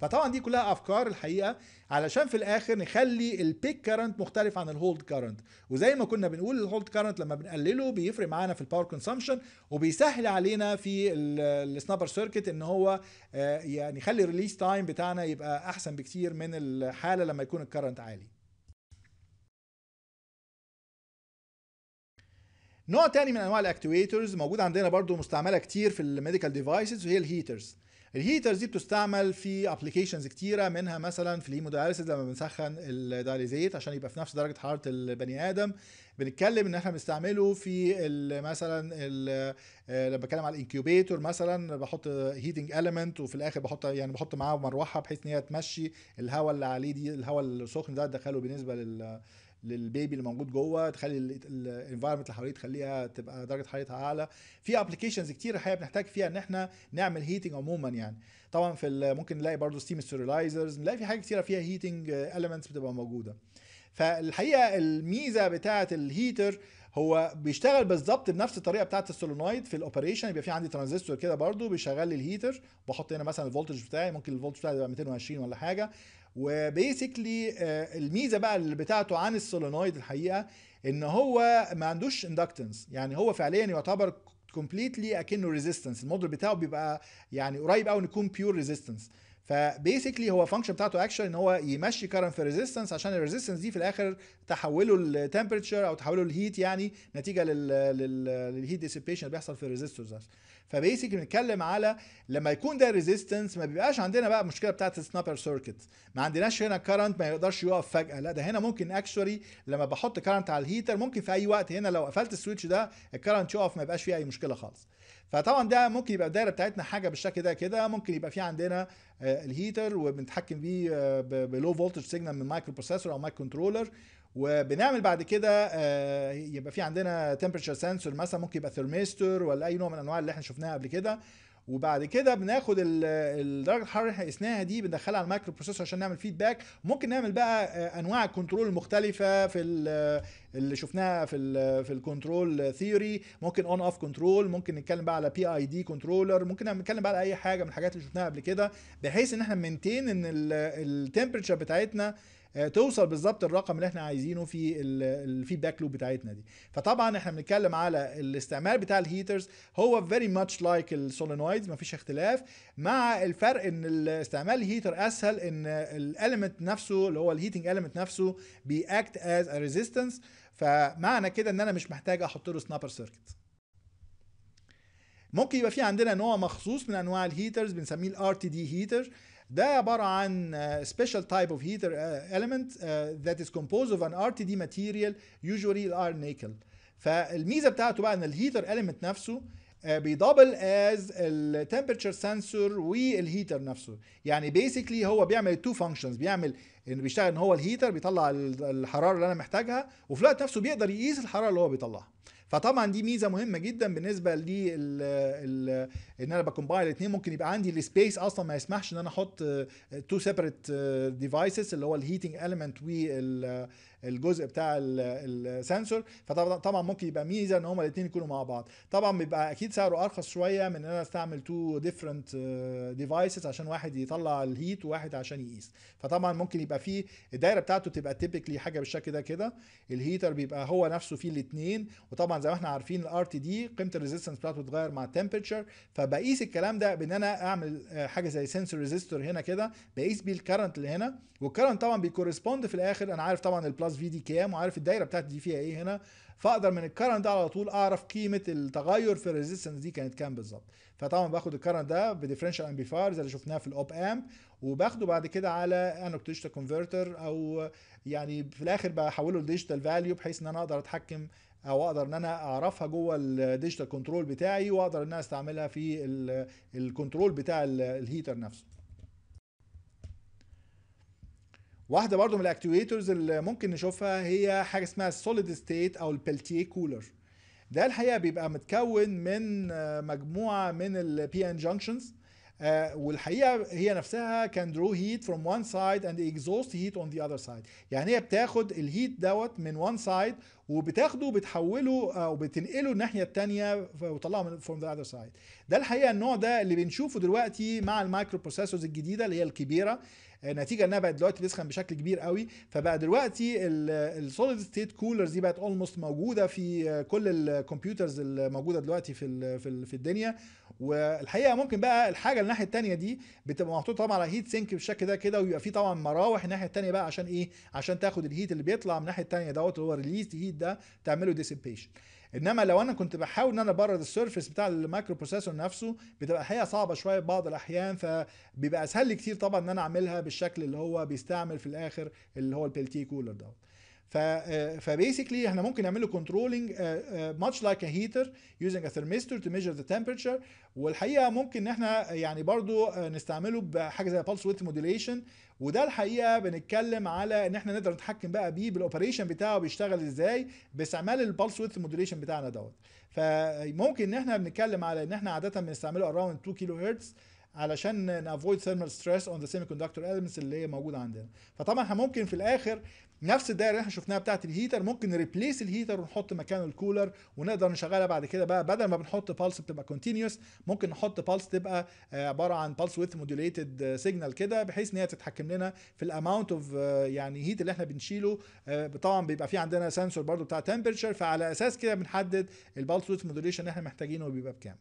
فطبعا دي كلها افكار الحقيقه علشان في الاخر نخلي البيك كارنت مختلف عن الهولد كارنت وزي ما كنا بنقول الهولد كارنت لما بنقلله بيفرق معانا في الباور كونسومشن وبيسهل علينا في السنابر سيركت ان هو آه، يعني يخلي الريليس تايم بتاعنا يبقى احسن بكتير من الحاله لما يكون الكارنت عالي نوع تاني من انواع الاكتويترز موجود عندنا برضو مستعمله كتير في الميديكال ديفايسز وهي الهيترز الهيترز دي بتستعمل في ابلكيشنز كتيره منها مثلا في الهيموداياليسيز لما بنسخن الدياليزيت عشان يبقى في نفس درجه حراره البني ادم بنتكلم ان احنا بنستعمله في مثلا آه، لما بتكلم على الانكيوبيتور مثلا بحط هيتنج اليمنت وفي الاخر بحط يعني بحط معاه مروحه بحيث ان هي تمشي الهواء اللي عليه دي الهواء السخن ده تدخله بالنسبه لل للبيبي اللي موجود جوه تخلي الانفايرمنت اللي حواليه تخليها تبقى درجه حرارتها اعلى في ابلكيشنز كتير الحقيقه بنحتاج فيها ان احنا نعمل هيتنج عموما يعني طبعا في ممكن نلاقي برضه ستيم ستيرلايزرز نلاقي في حاجات كتيره فيها هيتنج اليمنتس بتبقى موجوده فالحقيقه الميزه بتاعه الهيتر هو بيشتغل بالظبط بنفس الطريقه بتاعه السولونويد في الاوبريشن يبقى في عندي ترانزستور كده برضو بيشغل لي الهيتر بحط هنا مثلا الفولتج بتاعي ممكن الفولتج بتاعي يبقى 220 ولا حاجه وبيسكلي آه، الميزه بقى اللي بتاعته عن السولينويد الحقيقه ان هو ما عندوش اندكتنس يعني هو فعليا يعتبر كومبليتلي اكنه ريزيستنس الموديل بتاعه بيبقى يعني قريب قوي يكون بيور ريزيستنس فبيسكلي هو فانكشن بتاعته اكشن ان هو يمشي كرنت في ريزيستنس عشان الريزيستنس دي في الاخر تحوله لتمبرتشر او تحوله لهيت يعني نتيجه للهيت ديسيبيشن اللي بيحصل في الريزيستورز فبيسكلي بنتكلم على لما يكون ده ريزيستنس ما بيبقاش عندنا بقى المشكله بتاعت السنابر سيركت ما عندناش هنا كارنت ما يقدرش يقف فجاه لا ده هنا ممكن اكشوري لما بحط كرنت على الهيتر ممكن في اي وقت هنا لو قفلت السويتش ده الكرنت يقف ما يبقاش فيه اي مشكله خالص فطبعا ده ممكن يبقى الدايره بتاعتنا حاجه بالشكل ده كده ممكن يبقى في عندنا آه، الهيتر وبنتحكم بيه آه، بلو فولتج سيجنال من مايكرو بروسيسور او مايكرو كنترولر وبنعمل بعد كده آه، يبقى في عندنا تمبرتشر سنسور مثلا ممكن يبقى ثيرميستور ولا اي نوع من انواع اللي احنا شفناها قبل كده وبعد كده بناخد درجه الحراره اللي احنا قسناها دي بندخلها على المايكرو بروسيسور عشان نعمل فيدباك ممكن نعمل بقى آه، انواع الكنترول المختلفه في اللي شفناها في الـ في الكنترول ثيوري ممكن اون اوف كنترول ممكن نتكلم بقى على بي اي دي كنترولر ممكن نتكلم بقى على اي حاجه من الحاجات اللي شفناها قبل كده بحيث ان احنا منتين ان التمبرتشر بتاعتنا آه، توصل بالظبط الرقم اللي احنا عايزينه في الفيدباك لوب بتاعتنا دي فطبعا احنا بنتكلم على الاستعمال بتاع الهيترز هو فيري ماتش لايك السولينويدز مفيش اختلاف مع الفرق ان استعمال الهيتر اسهل ان الاليمنت نفسه اللي هو الهيتنج اليمنت نفسه بياكت از ا ريزيستنس فمعنى كده ان انا مش محتاج احط له سنابر سيركت ممكن يبقى في عندنا نوع مخصوص من انواع الهيترز بنسميه الار تي دي هيتر ده عباره عن سبيشال تايب اوف هيتر element ذات از كومبوز اوف ان ار تي دي ماتيريال usually الار نيكل فالميزه بتاعته بقى ان الهيتر element نفسه آه, بيدبل از التمبرتشر سنسور والهيتر نفسه يعني بيسكلي هو بيعمل التو فانكشنز بيعمل انه بيشتغل ان هو الهيتر بيطلع الحراره اللي انا محتاجها وفي الوقت نفسه بيقدر يقيس الحراره اللي هو بيطلعها فطبعا دي ميزه مهمه جدا بالنسبه لي الـ الـ ان انا بكمبايل الاثنين ممكن يبقى عندي السبيس اصلا ما يسمحش ان انا احط تو سيبريت ديفايسز اللي هو الهيتنج اليمنت وال الجزء بتاع السنسور فطبعا ممكن يبقى ميزه ان هما الاثنين يكونوا مع بعض طبعا بيبقى اكيد سعره ارخص شويه من ان انا استعمل تو ديفرنت ديفايسز عشان واحد يطلع الهيت وواحد عشان يقيس فطبعا ممكن يبقى فيه الدايره بتاعته تبقى تيبيكلي حاجه بالشكل ده كده الهيتر بيبقى هو نفسه فيه الاثنين وطبعا زي ما احنا عارفين الار تي دي قيمه الريزيستنس بتاعته بتتغير مع التمبرتشر فبقيس الكلام ده بان انا اعمل آه، حاجه زي سنسور ريزيستور هنا كده بقيس بيه الكرنت اللي هنا والكرنت طبعا بيكورسبوند في الاخر انا عارف طبعا البلس خلاص في دي كام وعارف الدايره بتاعتي دي فيها ايه هنا فاقدر من الكرنت ده على طول اعرف قيمه التغير في الريزستنس دي كانت كام بالظبط فطبعا باخد الكرنت ده بديفرنشال امبليفاير زي اللي شفناه في الاوب امب وباخده بعد كده على انوك ديجيتال كونفرتر او يعني في الاخر بحوله لديجيتال فاليو بحيث ان انا اقدر اتحكم او اقدر ان انا اعرفها جوه الديجيتال كنترول بتاعي واقدر ان انا استعملها في الكنترول بتاع الهيتر نفسه واحده برضو من الاكتويترز اللي ممكن نشوفها هي حاجه اسمها السوليد ستيت او البلتيه كولر ده الحقيقه بيبقى متكون من آه، مجموعه من البي ان جانكشنز آه، والحقيقه هي نفسها كان درو هيت فروم وان سايد اند اكزوست هيت اون ذا اذر سايد يعني هي بتاخد الهيت دوت من وان سايد وبتاخده وبتحوله او آه، بتنقله الناحيه الثانيه وتطلعه من فروم ذا اذر سايد ده الحقيقه النوع ده اللي بنشوفه دلوقتي مع المايكرو بروسيسورز الجديده اللي هي الكبيره آه، نتيجه انها بقت دلوقتي بتسخن بشكل كبير قوي فبقى دلوقتي السوليد ستيت كولرز دي بقت اولموست موجوده في كل الكمبيوترز الموجوده دلوقتي في في الدنيا والحقيقه ممكن بقى الحاجه الناحيه الثانيه دي بتبقى محطوطه طبعا على هيت سينك بالشكل ده كده ويبقى فيه طبعا مراوح الناحيه الثانيه بقى عشان ايه عشان تاخد الهيت اللي بيطلع من الناحيه الثانيه دوت اللي هو ريليس هيت ده تعمله ديسيبيشن انما لو انا كنت بحاول ان انا ابرد السيرفس بتاع المايكرو بروسيسور نفسه بتبقى الحقيقه صعبه شويه في بعض الاحيان فبيبقى اسهل لي كتير طبعا ان انا اعملها بالشكل اللي هو بيستعمل في الاخر اللي هو البلتي كولر دوت ف آه، فبيسكلي احنا ممكن نعمل له كنترولنج ماتش لايك ا هيتر يوزنج ا ثيرمستر تو ميجر ذا تمبرتشر والحقيقه ممكن ان احنا يعني برضو آه، نستعمله بحاجه زي بالس ويث موديليشن وده الحقيقه بنتكلم على ان احنا نقدر نتحكم بقى بيه بالاوبريشن بتاعه بيشتغل ازاي باستعمال البالس ويث موديليشن بتاعنا دوت فممكن ان احنا بنتكلم على ان احنا عاده بنستعمله اراوند 2 كيلو هرتز علشان نافويد ثيرمال ستريس اون ذا سيمي كوندكتور اللي هي موجوده عندنا فطبعا احنا ممكن في الاخر نفس الدائره اللي احنا شفناها بتاعه الهيتر ممكن نريبليس الهيتر ونحط مكانه الكولر ونقدر نشغلها بعد كده بقى بدل ما بنحط بالس بتبقى كونتينيوس ممكن نحط بالس تبقى آه، عباره عن بالس ويث موديوليتد سيجنال كده بحيث ان هي تتحكم لنا في الاماونت اوف آه، يعني هيت اللي احنا بنشيله آه، طبعا بيبقى في عندنا سنسور برده بتاع تمبرتشر فعلى اساس كده بنحدد البالس ويث موديوليشن اللي احنا محتاجينه بيبقى بكام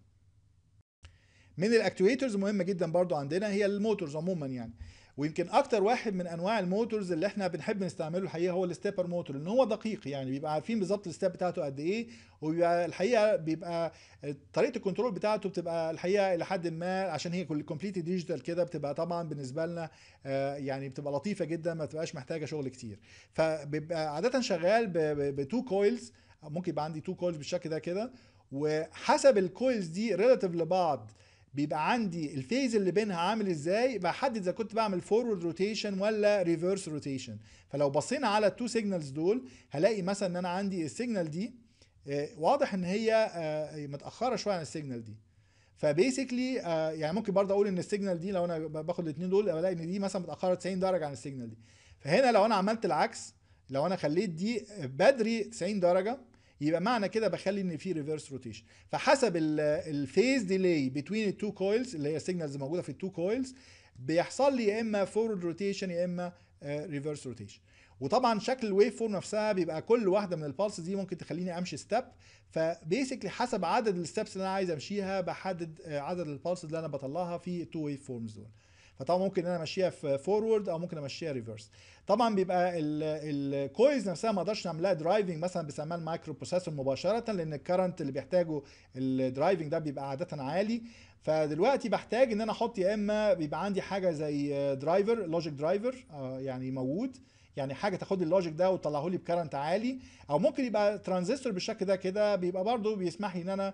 من الاكتويترز مهمه جدا برضو عندنا هي الموتورز عموما يعني ويمكن اكتر واحد من انواع الموتورز اللي احنا بنحب نستعمله الحقيقه هو الستيبر موتور ان هو دقيق يعني بيبقى عارفين بالظبط الستيب بتاعته قد ايه وبيبقى الحقيقه بيبقى طريقه الكنترول بتاعته بتبقى الحقيقه الى حد ما عشان هي كل كومبليت ديجيتال كده بتبقى طبعا بالنسبه لنا آه، يعني بتبقى لطيفه جدا ما تبقاش محتاجه شغل كتير فبيبقى عاده شغال بتو كويلز ممكن يبقى عندي تو كويلز بالشكل ده كده وحسب الكويلز دي ريلاتيف لبعض بيبقى عندي الفيز اللي بينها عامل ازاي بحدد اذا كنت بعمل فورورد روتيشن ولا ريفرس روتيشن فلو بصينا على التو سيجنالز دول هلاقي مثلا ان انا عندي السيجنال دي آه، واضح ان هي آه، متاخره شويه عن السيجنال دي فبيسكلي آه، يعني ممكن برضه اقول ان السيجنال دي لو انا باخد الاثنين دول الاقي ان دي مثلا متاخره 90 درجه عن السيجنال دي فهنا لو انا عملت العكس لو انا خليت دي بدري 90 درجه يبقى معنى كده بخلي ان في ريفرس روتيشن فحسب الفيز ديلي بتوين التو كويلز اللي هي السيجنالز موجوده في التو كويلز بيحصل لي يا اما فورورد روتيشن يا اما ريفرس آه، روتيشن وطبعا شكل الويف فورم نفسها بيبقى كل واحده من البالس دي ممكن تخليني امشي ستيب فبيسكلي حسب عدد الستبس اللي انا عايز امشيها بحدد آه، عدد البالس اللي انا بطلعها في التو ويف فورمز دول فطبعا ممكن ان انا امشيها في فورورد او ممكن امشيها ريفرس طبعا بيبقى الكويز نفسها ما اقدرش اعملها درايفنج مثلا بسميها المايكرو بروسيسور مباشره لان الكرنت اللي بيحتاجه الدرايفنج ده بيبقى عاده عالي فدلوقتي بحتاج ان انا احط يا اما بيبقى عندي حاجه زي درايفر لوجيك درايفر يعني موجود يعني حاجه تاخد اللوجيك ده وتطلعه لي بكرنت عالي او ممكن يبقى ترانزستور بالشكل ده كده بيبقى برضو بيسمح لي ان انا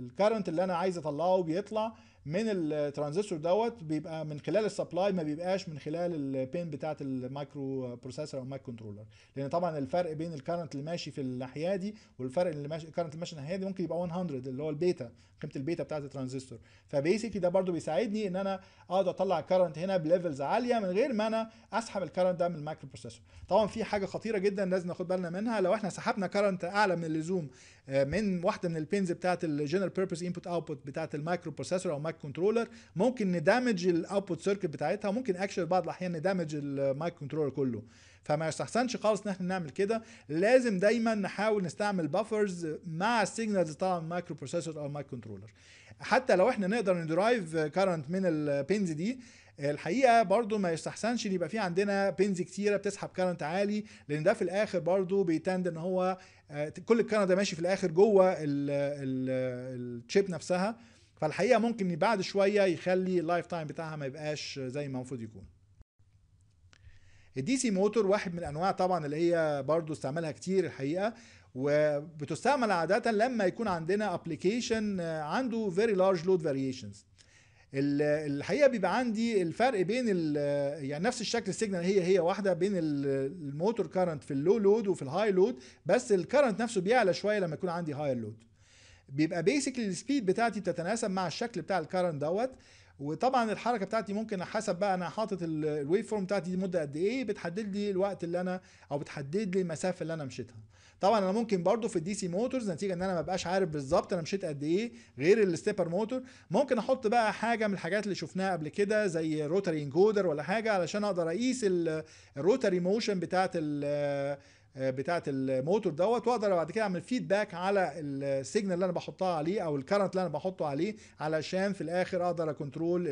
الكرنت اللي انا عايز اطلعه بيطلع من الترانزستور دوت بيبقى من خلال السبلاي ما بيبقاش من خلال البين بتاعت المايكرو بروسيسور او المايكرو كنترولر لان طبعا الفرق بين الكرنت اللي ماشي في الناحيه دي والفرق اللي ماشي الكرنت اللي ماشي الناحيه دي ممكن يبقى 100 اللي هو البيتا قيمه البيتا بتاعت الترانزستور فبيسكلي ده برده بيساعدني ان انا اقدر اطلع الكرنت هنا بليفلز عاليه من غير ما انا اسحب الكرنت ده من المايكرو بروسيسور طبعا في حاجه خطيره جدا لازم ناخد بالنا منها لو احنا سحبنا كرنت اعلى من اللزوم آه، من واحده من البينز بتاعت الجنرال بيربز انبوت اوتبوت بتاعت المايكرو بروسيسور او مايك كنترولر ممكن ندامج الاوتبوت سيركت بتاعتها وممكن اكشن بعض الاحيان ندامج المايك كنترولر كله فما يستحسنش خالص ان احنا نعمل كده لازم دايما نحاول نستعمل بافرز مع السيجنالز اللي طالعه من المايكرو بروسيسور او المايك كنترولر حتى لو احنا نقدر ندرايف كارنت من البينز دي الحقيقه برضو ما يستحسنش ان يبقى في عندنا بنز كتيره بتسحب كارنت عالي لان ده في الاخر برضو بيتند ان هو آه، كل الكارنت ده ماشي في الاخر جوه الشيب نفسها فالحقيقه ممكن ان بعد شويه يخلي اللايف تايم بتاعها ما يبقاش زي ما المفروض يكون الدي سي موتور واحد من انواع طبعا اللي هي برضو استعمالها كتير الحقيقه وبتستعمل عاده لما يكون عندنا ابلكيشن آه، عنده فيري لارج لود فاريشنز الحقيقه بيبقى عندي الفرق بين يعني نفس الشكل السيجنال هي هي واحده بين الموتور كارنت في اللو لود وفي الهاي لود بس الكارنت نفسه بيعلى شويه لما يكون عندي هاي لود بيبقى بيسكلي السبيد بتاعتي بتتناسب مع الشكل بتاع الكارنت دوت وطبعا الحركه بتاعتي ممكن حسب بقى انا حاطط الويف فورم بتاعتي دي مده قد ايه بتحدد لي الوقت اللي انا او بتحدد لي المسافه اللي انا مشيتها طبعا انا ممكن برضو في الدي سي موتورز نتيجه ان انا ما بقاش عارف بالظبط انا مشيت قد ايه غير الستيبر موتور ممكن احط بقى حاجه من الحاجات اللي شفناها قبل كده زي روتري انجودر ولا حاجه علشان اقدر اقيس الروتري موشن بتاعه بتاعه الموتور دوت واقدر بعد كده اعمل فيدباك على السيجنال اللي انا بحطها عليه او الكرنت اللي انا بحطه عليه علشان في الاخر اقدر اكنترول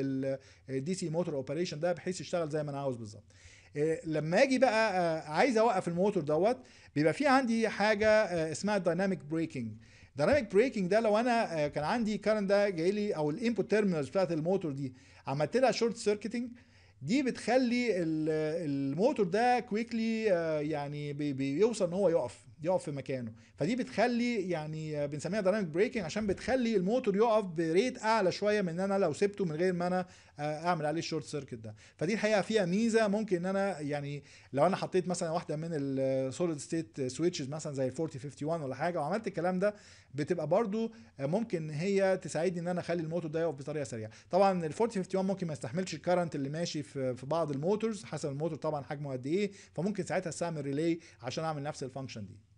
الدي سي موتور اوبريشن ده بحيث يشتغل زي ما انا عاوز بالظبط آه، لما اجي بقى آه، عايز اوقف الموتور دوت بيبقى في عندي حاجه آه، اسمها الدايناميك بريكنج دايناميك بريكنج ده لو انا كان عندي كارن ده جاي لي او الانبوت تيرمينالز بتاعت الموتور دي عملت لها شورت سيركتنج دي بتخلي الموتور ده كويكلي يعني بيوصل ان هو يقف يقف في مكانه فدي بتخلي يعني بنسميها دايناميك بريكنج عشان بتخلي الموتور يقف بريت اعلى شويه من ان انا لو سبته من غير ما انا اعمل عليه الشورت سيركت ده فدي الحقيقه فيها ميزه ممكن ان انا يعني لو انا حطيت مثلا واحده من السوليد ستيت سويتشز مثلا زي ال 4051 ولا حاجه وعملت الكلام ده بتبقى برضو ممكن هي تساعدني ان انا اخلي الموتور ده يقف بطريقه سريعه طبعا ال 4051 ممكن ما يستحملش الكرنت اللي ماشي في بعض الموتورز حسب الموتور طبعا حجمه قد ايه فممكن ساعتها استعمل ريلي عشان اعمل نفس الفانكشن دي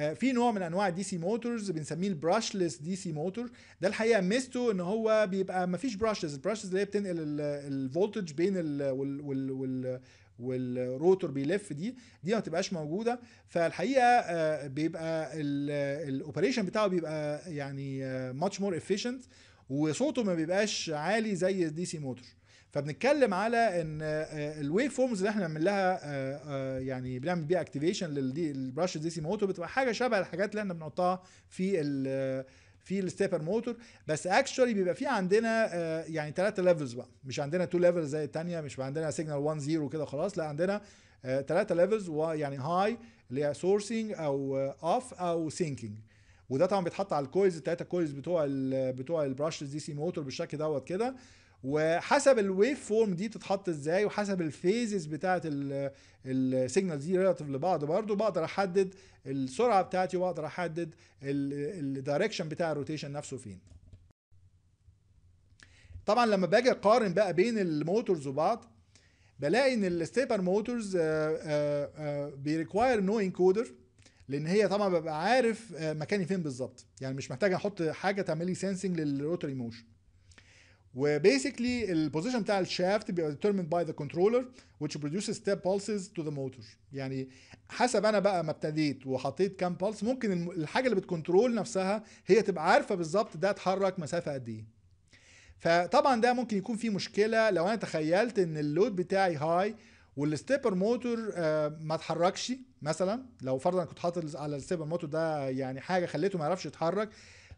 آه، في نوع من انواع دي سي موتورز بنسميه البراشلس دي سي موتور ده الحقيقه ميزته ان هو بيبقى ما فيش براشز البراشز اللي هي بتنقل الفولتج بين ال وال وال وال والروتور بيلف دي دي ما تبقاش موجوده فالحقيقه آه، بيبقى الاوبريشن بتاعه بيبقى يعني ماتش مور افيشنت وصوته ما بيبقاش عالي زي الدي سي موتور فبنتكلم على ان آه، آه، الويف فورمز اللي احنا بنعمل لها آه، يعني بنعمل بيها اكتيفيشن للبراش دي سي موتور بتبقى حاجه شبه الحاجات اللي احنا بنحطها في الـ في الستيبر موتور بس اكشولي بيبقى في عندنا يعني ثلاثه ليفلز بقى مش عندنا تو ليفلز زي الثانيه مش عندنا سيجنال 1 0 كده خلاص لا عندنا ثلاثه ليفلز ويعني هاي اللي هي سورسنج او اوف او سينكينج وده طبعا بيتحط على الكويلز الثلاثه كويلز بتوع الـ بتوع البراشز دي سي موتور بالشكل دوت كده وحسب الويف فورم دي بتتحط ازاي وحسب الفيزز بتاعه السيجنالز دي ريلاتيف لبعض برضو بقدر احدد السرعه بتاعتي واقدر احدد الدايركشن بتاع الروتيشن نفسه فين طبعا لما باجي اقارن بقى بين الموتورز وبعض بلاقي ان الستيبر موتورز بيريكواير نو انكودر لان هي طبعا ببقى عارف آه، مكاني فين بالظبط يعني مش محتاج احط حاجه تعمل لي سنسنج للروتري موشن وبيسكلي البوزيشن بتاع الشافت بيبقى determined باي ذا كنترولر which produces step pulses to the motor يعني حسب انا بقى ما ابتديت وحطيت كام pulse ممكن الحاجه اللي بتكنترول نفسها هي تبقى عارفه بالظبط ده اتحرك مسافه قد ايه فطبعا ده ممكن يكون فيه مشكله لو انا تخيلت ان اللود بتاعي هاي والستيبر موتور ما اتحركش مثلا لو فرضا كنت حاطط على الستيبر موتور ده يعني حاجه خليته ما يعرفش يتحرك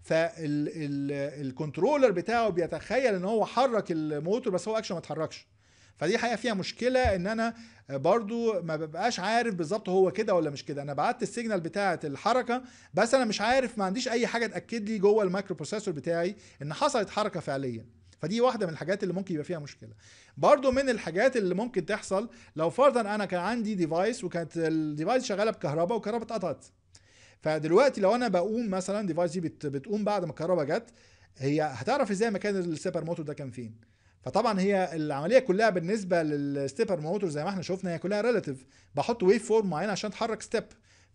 فالكنترولر بتاعه بيتخيل ان هو حرك الموتور بس هو اكشن ما اتحركش فدي حقيقه فيها مشكله ان انا برضو ما ببقاش عارف بالظبط هو كده ولا مش كده انا بعت السيجنال بتاعه الحركه بس انا مش عارف ما عنديش اي حاجه تاكد لي جوه المايكرو بروسيسور بتاعي ان حصلت حركه فعليا فدي واحده من الحاجات اللي ممكن يبقى فيها مشكله برضو من الحاجات اللي ممكن تحصل لو فرضا انا كان عندي ديفايس وكانت الديفايس شغاله بكهرباء والكهرباء اتقطعت فدلوقتي لو انا بقوم مثلا ديفايس دي بتقوم بعد ما الكهرباء جت هي هتعرف ازاي مكان الستيبر موتور ده كان فين فطبعا هي العمليه كلها بالنسبه للستيبر موتور زي ما احنا شفنا هي كلها ريلاتيف بحط ويف فورم معينه عشان اتحرك ستيب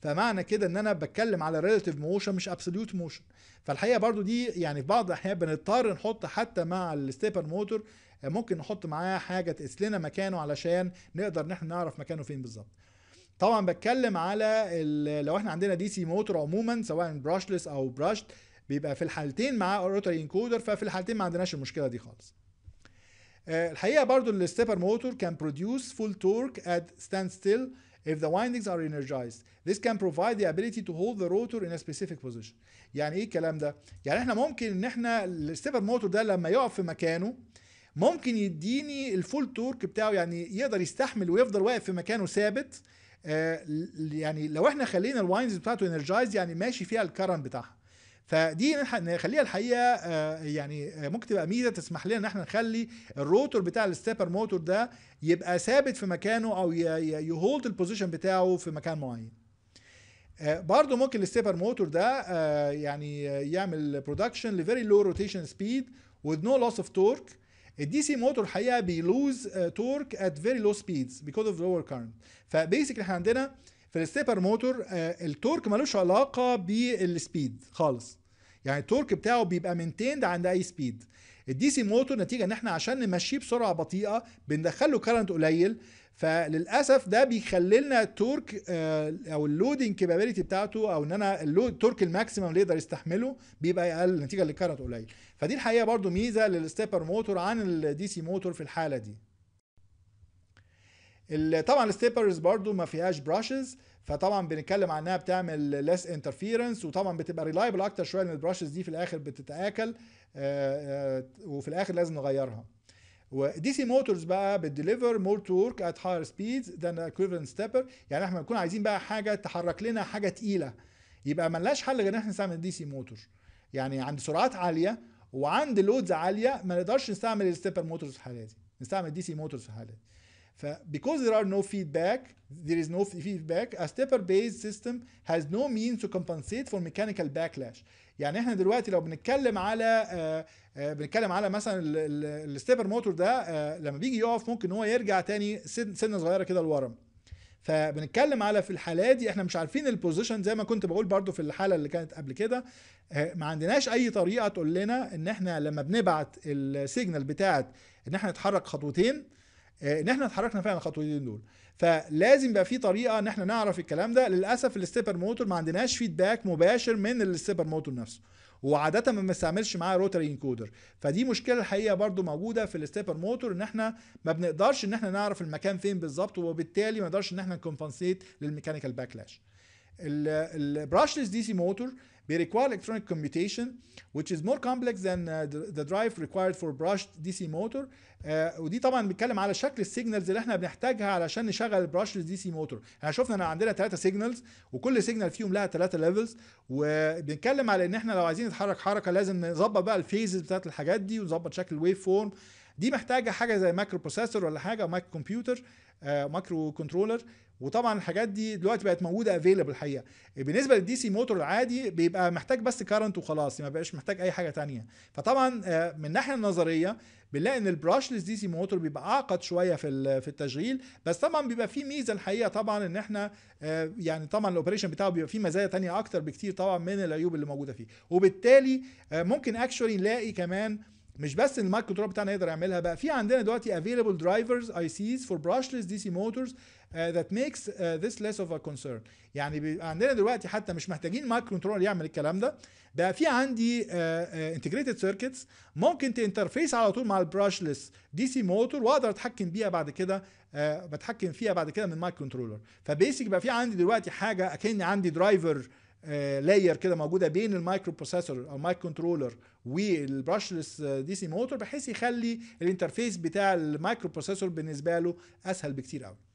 فمعنى كده ان انا بتكلم على ريلاتيف موشن مش ابسوليوت موشن فالحقيقه برضو دي يعني في بعض الاحيان بنضطر نحط حتى مع الستيبر موتور ممكن نحط معاه حاجه تقيس لنا مكانه علشان نقدر ان احنا نعرف مكانه فين بالظبط طبعا بتكلم على لو احنا عندنا دي سي موتور عموما سواء براشلس او براشت بيبقى في الحالتين معاه روتري انكودر ففي الحالتين ما عندناش المشكله دي خالص آه، الحقيقه برضو الستيبر موتور can produce full torque at standstill if the windings are energized this can provide the ability to hold the rotor in a specific position يعني ايه الكلام ده يعني احنا ممكن ان احنا الستيبر موتور ده لما يقف في مكانه ممكن يديني الفول تورك بتاعه يعني يقدر يستحمل ويفضل واقف في مكانه ثابت آه، يعني لو احنا خلينا الواينز بتاعته انرجايز يعني ماشي فيها الكرن بتاعها فدي نخليها الحقيقه آه، يعني آه، ممكن تبقى ميزه تسمح لنا ان احنا نخلي الروتور بتاع الستيبر موتور ده يبقى ثابت في مكانه او يهولد البوزيشن بتاعه في مكان معين برضه ممكن الستيبر موتور ده يعني يعمل برودكشن لفيري لو روتيشن سبيد وذ نو لوس اوف تورك الدي سي موتور الحقيقه بيلوز آه، تورك ات فيري لو سبيدز بيكوز اوف لوور كارنت فبيسكلي احنا عندنا في الستيبر موتور آه، التورك ملوش علاقه بالسبيد خالص يعني التورك بتاعه بيبقى مينتيند عند اي سبيد الدي سي موتور نتيجه ان احنا عشان نمشيه بسرعه بطيئه بندخله كارنت قليل فللاسف ده بيخلي لنا التورك آه، او اللودنج كابابيلتي بتاعته او ان انا اللود تورك الماكسيمم اللي يقدر يستحمله بيبقى اقل نتيجه للكارت قليل فدي الحقيقه برضو ميزه للستيبر موتور عن الدي سي موتور في الحاله دي طبعا الستيبرز برضو ما فيهاش براشز فطبعا بنتكلم عنها بتعمل ليس انترفيرنس وطبعا بتبقى ريلايبل اكتر شويه لان البراشز دي في الاخر بتتاكل آه، آه، وفي الاخر لازم نغيرها ودي سي موتورز بقى بتديليفر مور تورك ات هاير سبيدز ذان ايكويفالنت ستيبر يعني احنا بنكون عايزين بقى حاجه تحرك لنا حاجه تقيله يبقى ملناش حل غير ان احنا نستعمل دي سي موتور يعني عند سرعات عاليه وعند لودز عاليه ما نقدرش نستعمل الستيبر موتورز في الحاله دي نستعمل دي سي موتورز في الحاله دي فبيكوز there are no feedback there is no feedback a stepper based system has no means to compensate for mechanical backlash يعني احنا دلوقتي لو بنتكلم على آه، آه، بنتكلم على مثلا الستيبر موتور ده آه، لما بيجي يقف ممكن هو يرجع تاني سنه صغيره كده لورا فبنتكلم على في الحالات دي احنا مش عارفين البوزيشن زي ما كنت بقول برضو في الحاله اللي كانت قبل كده ما عندناش اي طريقه تقول لنا ان احنا لما بنبعت السيجنال بتاعت ان احنا نتحرك خطوتين ان احنا اتحركنا فعلا الخطوتين دول فلازم يبقى في طريقه ان احنا نعرف الكلام ده للاسف الستيبر موتور ما عندناش فيدباك مباشر من الستيبر موتور نفسه وعاده ما بنستعملش معاه روتري انكودر فدي مشكله الحقيقه برضو موجوده في الستيبر موتور ان احنا ما بنقدرش ان احنا نعرف المكان فين بالظبط وبالتالي ما نقدرش ان احنا نكونفنسيت للميكانيكال باكلاش البراشلس دي سي موتور They require electronic commutation which is more complex than uh, the drive required for brushed DC motor uh, ودي طبعا بنتكلم على شكل السيجنالز اللي احنا بنحتاجها علشان نشغل برش دي سي موتور احنا شفنا ان عندنا ثلاثه سيجنالز وكل سيجنال فيهم لها ثلاثه ليفلز وبنتكلم على ان احنا لو عايزين نتحرك حركه لازم نظبط بقى الفيزز بتاعت الحاجات دي ونظبط شكل الويف فورم دي محتاجه حاجه زي مايكرو بروسيسور ولا حاجه مايكرو كمبيوتر مايكرو آه، كنترولر وطبعا الحاجات دي دلوقتي بقت موجوده افيلبل الحقيقه بالنسبه للدي سي موتور العادي بيبقى محتاج بس كارنت وخلاص ما بقاش محتاج اي حاجه تانية فطبعا آه، من الناحيه النظريه بنلاقي ان البراشلس دي سي موتور بيبقى اعقد شويه في في التشغيل بس طبعا بيبقى فيه ميزه الحقيقه طبعا ان احنا آه، يعني طبعا الاوبريشن بتاعه بيبقى فيه مزايا تانية اكتر بكتير طبعا من العيوب اللي موجوده فيه وبالتالي آه، ممكن اكشولي نلاقي كمان مش بس المايكرو كنترولر بتاعنا يقدر يعملها بقى في عندنا دلوقتي افيلبل درايفرز اي سيز فور براشلس دي سي موتورز ذات ميكس ذس ليس اوف ا كونسيرن يعني بيبقى عندنا دلوقتي حتى مش محتاجين مايكرو كنترولر يعمل الكلام ده بقى في عندي انتجريتد uh, سيركتس uh, ممكن تنترفيس على طول مع البراشلس دي سي موتور واقدر اتحكم بيها بعد كده uh, بتحكم فيها بعد كده من مايكرو كنترولر فبيسك بقى في عندي دلوقتي حاجه اكن عندي درايفر لاير آه، كده موجوده بين المايكرو بروسيسور او المايك كنترولر والبراشلس آه، دي سي موتور بحيث يخلي الانترفيس بتاع المايكرو بروسيسور بالنسبه له اسهل بكتير قوي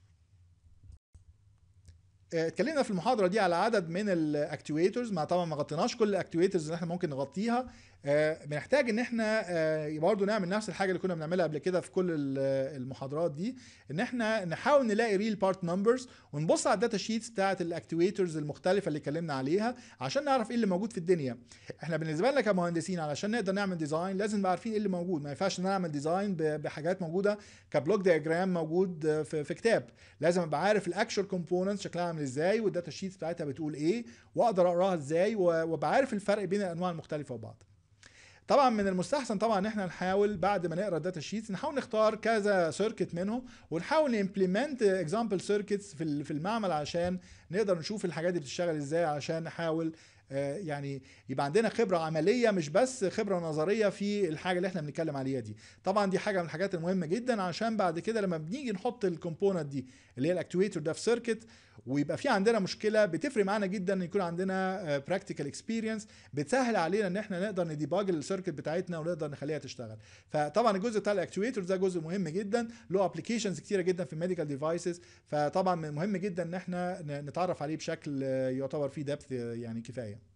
آه، اتكلمنا في المحاضره دي على عدد من الاكتويترز ما طبعا ما غطيناش كل الاكتويترز اللي احنا ممكن نغطيها آه، بنحتاج ان احنا آه، برضه نعمل نفس الحاجه اللي كنا بنعملها قبل كده في كل المحاضرات دي ان احنا نحاول نلاقي ريل بارت نمبرز ونبص على الداتا شيتس بتاعه الاكتويترز المختلفه اللي اتكلمنا عليها عشان نعرف ايه اللي موجود في الدنيا احنا بالنسبه لنا كمهندسين علشان نقدر نعمل ديزاين لازم نبقى عارفين ايه اللي موجود ما ينفعش ان انا اعمل ديزاين بحاجات موجوده كبلوك دياجرام موجود في, في كتاب لازم ابقى عارف الاكشوال كومبوننتس شكلها عامل عامل ازاي والداتا شيتس بتاعتها بتقول ايه واقدر اقراها ازاي وابقى عارف الفرق بين الانواع المختلفه وبعض طبعا من المستحسن طبعا ان احنا نحاول بعد ما نقرا الداتا شيتس نحاول نختار كذا سيركت منهم ونحاول نمبلمنت اكزامبل سيركتس في المعمل عشان نقدر نشوف الحاجات دي بتشتغل ازاي عشان نحاول آه، يعني يبقى عندنا خبره عمليه مش بس خبره نظريه في الحاجه اللي احنا بنتكلم عليها دي طبعا دي حاجه من الحاجات المهمه جدا عشان بعد كده لما بنيجي نحط الكومبوننت دي اللي هي الاكتويتور ده في سيركت ويبقى في عندنا مشكله بتفرق معانا جدا ان يكون عندنا براكتيكال آه، اكسبيرينس بتسهل علينا ان احنا نقدر نديباج السيركت بتاعتنا ونقدر نخليها تشتغل فطبعا الجزء بتاع الاكتويترز ده جزء مهم جدا له ابلكيشنز كتيره جدا في الميديكال ديفايسز فطبعا مهم جدا ان احنا نتعرف عليه بشكل آه، يعتبر فيه دبث آه، يعني كفايه